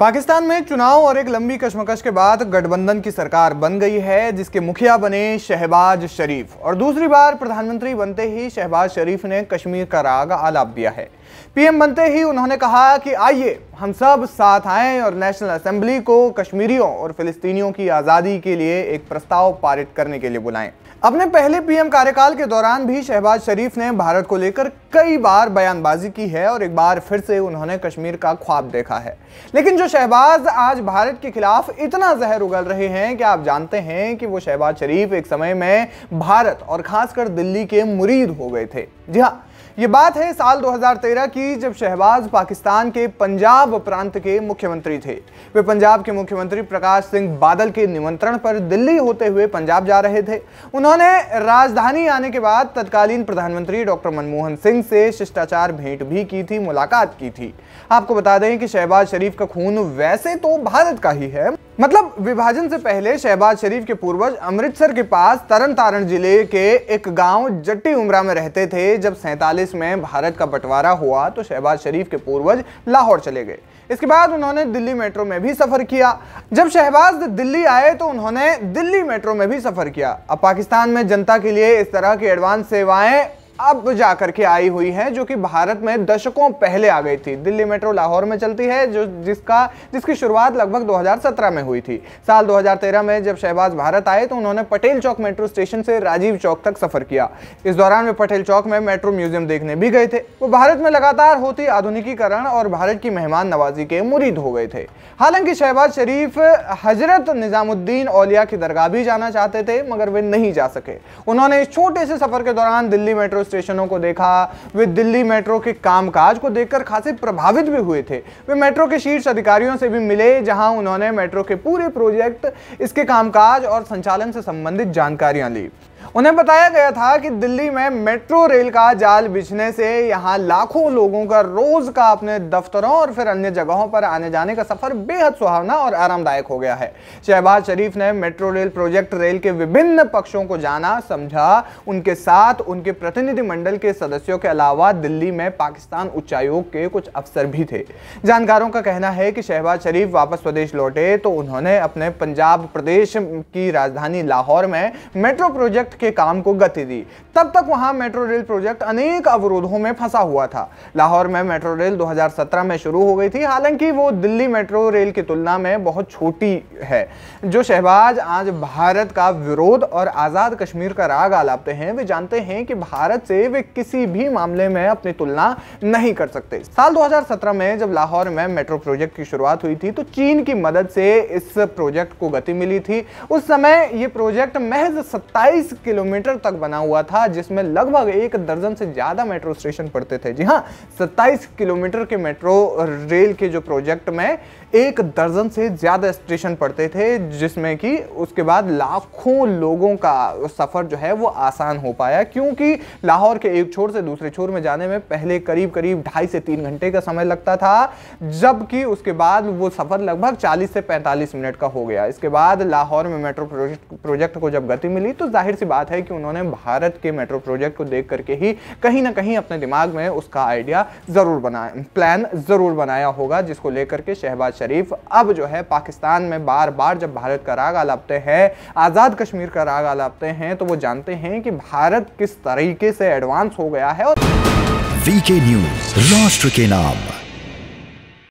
पाकिस्तान में चुनाव और एक लंबी कश्मकश के बाद गठबंधन की सरकार बन गई है जिसके मुखिया बने शहबाज शरीफ और दूसरी बार प्रधानमंत्री बनते ही शहबाज शरीफ ने कश्मीर का राग आलाप दिया है पीएम बनते ही उन्होंने कहा कि आइए हम सब साथ आएं और नेशनल असेंबली को कश्मीरियों और फिलिस्तीनियों की आज़ादी के लिए एक प्रस्ताव पारित करने के लिए बुलाएं अपने पहले पीएम कार्यकाल के दौरान भी शहबाज शरीफ ने भारत को लेकर कई बार बयानबाजी की है और एक बार फिर से उन्होंने कश्मीर का ख्वाब देखा है लेकिन जो शहबाज आज भारत के खिलाफ इतना जहर उगल रहे हैं कि आप जानते हैं कि वो शहबाज शरीफ एक समय में भारत और खासकर दिल्ली के मुरीद हो गए थे जी हाँ ये बात है साल तेरह की जब शहबाज पाकिस्तान के पंजाब प्रांत के मुख्यमंत्री थे वे पंजाब के मुख्यमंत्री प्रकाश सिंह बादल के निमंत्रण पर दिल्ली होते हुए पंजाब जा रहे थे उन्होंने राजधानी आने के बाद तत्कालीन प्रधानमंत्री डॉक्टर मनमोहन सिंह से शिष्टाचार भेंट भी की थी मुलाकात की थी आपको बता दें कि शहबाज शरीफ का खून वैसे तो भारत का ही है मतलब विभाजन से पहले शहबाज शरीफ के पूर्वज अमृतसर के पास तरन तारण जिले के एक गांव जट्टी उमरा में रहते थे जब सैंतालीस में भारत का बंटवारा हुआ तो शहबाज शरीफ के पूर्वज लाहौर चले गए इसके बाद उन्होंने दिल्ली मेट्रो में भी सफ़र किया जब शहबाज दिल्ली आए तो उन्होंने दिल्ली मेट्रो में भी सफ़र किया अब पाकिस्तान में जनता के लिए इस तरह की एडवांस सेवाएं अब जाकर के आई हुई है जो कि भारत में दशकों पहले आ गई थी दिल्ली मेट्रो लाहौर में चलती है जो जिसका जिसकी शुरुआत लगभग 2017 में हुई थी साल 2013 में जब शहबाज भारत आए तो उन्होंने पटेल चौक मेट्रो स्टेशन से राजीव चौक तक सफर किया इस दौरान वे पटेल चौक में मेट्रो म्यूजियम देखने भी गए थे वो भारत में लगातार होती आधुनिकीकरण और भारत की मेहमान नवाजी के मुरीद हो गए थे हालांकि शहबाज शरीफ हजरत निजामुद्दीन औलिया की दरगाह भी जाना चाहते थे मगर वे नहीं जा सके उन्होंने इस छोटे से सफर के दौरान दिल्ली मेट्रो स्टेशनों को देखा वे दिल्ली मेट्रो के कामकाज को देखकर खासे प्रभावित भी हुए थे वे मेट्रो के शीर्ष अधिकारियों से भी मिले जहां उन्होंने मेट्रो के पूरे प्रोजेक्ट इसके कामकाज और संचालन से संबंधित जानकारियां ली उन्हें बताया गया था कि दिल्ली में मेट्रो रेल का जाल बिछने से यहाँ लाखों लोगों का रोज का अपने दफ्तरों और फिर अन्य जगहों पर आने जाने का सफर बेहद सुहावना और आरामदायक हो गया है शहबाज शरीफ ने मेट्रो रेल प्रोजेक्ट रेल के विभिन्न पक्षों को जाना समझा उनके साथ उनके प्रतिनिधिमंडल के सदस्यों के अलावा दिल्ली में पाकिस्तान उच्चायोग के कुछ अफसर भी थे जानकारों का कहना है कि शहबाज शरीफ वापस स्वदेश लौटे तो उन्होंने अपने पंजाब प्रदेश की राजधानी लाहौर में मेट्रो प्रोजेक्ट के काम को गति दी तब तक वहां मेट्रो रेल प्रोजेक्ट अनेक अवरोधों में फंसा हुआ था लाहौर में मेट्रो रेल 2017 में शुरू हो गई थी हालांकि वो दिल्ली मेट्रो रेल की तुलना में बहुत छोटी है जो शहबाज आज भारत का विरोध और आज़ाद कश्मीर का राग आलापते हैं वे जानते हैं कि भारत से वे किसी भी मामले में अपनी तुलना नहीं कर सकते साल 2017 में जब लाहौर में मेट्रो प्रोजेक्ट की शुरुआत हुई थी तो चीन की मदद से इस प्रोजेक्ट को गति मिली थी उस समय यह प्रोजेक्ट महज 27 किलोमीटर तक बना हुआ था जिसमें लगभग एक दर्जन से ज़्यादा मेट्रो स्टेशन पड़ते थे जी हाँ सत्ताईस किलोमीटर के मेट्रो रेल के जो प्रोजेक्ट में एक दर्जन से ज़्यादा स्टेशन पड़ते थे जिसमें कि उसके बाद लाखों लोगों का सफ़र जो है वो आसान हो पाया क्योंकि लाहौर के एक छोर से दूसरे छोर में जाने में पहले करीब करीब ढाई से तीन घंटे का समय लगता था जबकि उसके बाद वो सफ़र लगभग चालीस से पैंतालीस मिनट का हो गया इसके बाद लाहौर में मेट्रो प्रोजेक्ट को जब गति मिली तो जाहिर सी बात बात है कि उन्होंने भारत के मेट्रो प्रोजेक्ट को देख करके ही कहीं ना कहीं अपने दिमाग में उसका आइडिया ज़रूर बनाया प्लान ज़रूर बनाया होगा जिसको लेकर के शहबाज शरीफ अब जो है पाकिस्तान में बार बार जब भारत का राग आलापते हैं आज़ाद कश्मीर का राग आलापते हैं तो वो जानते हैं कि भारत किस तरीके से एडवांस हो गया है और वीके न्यूज राष्ट्र के नाम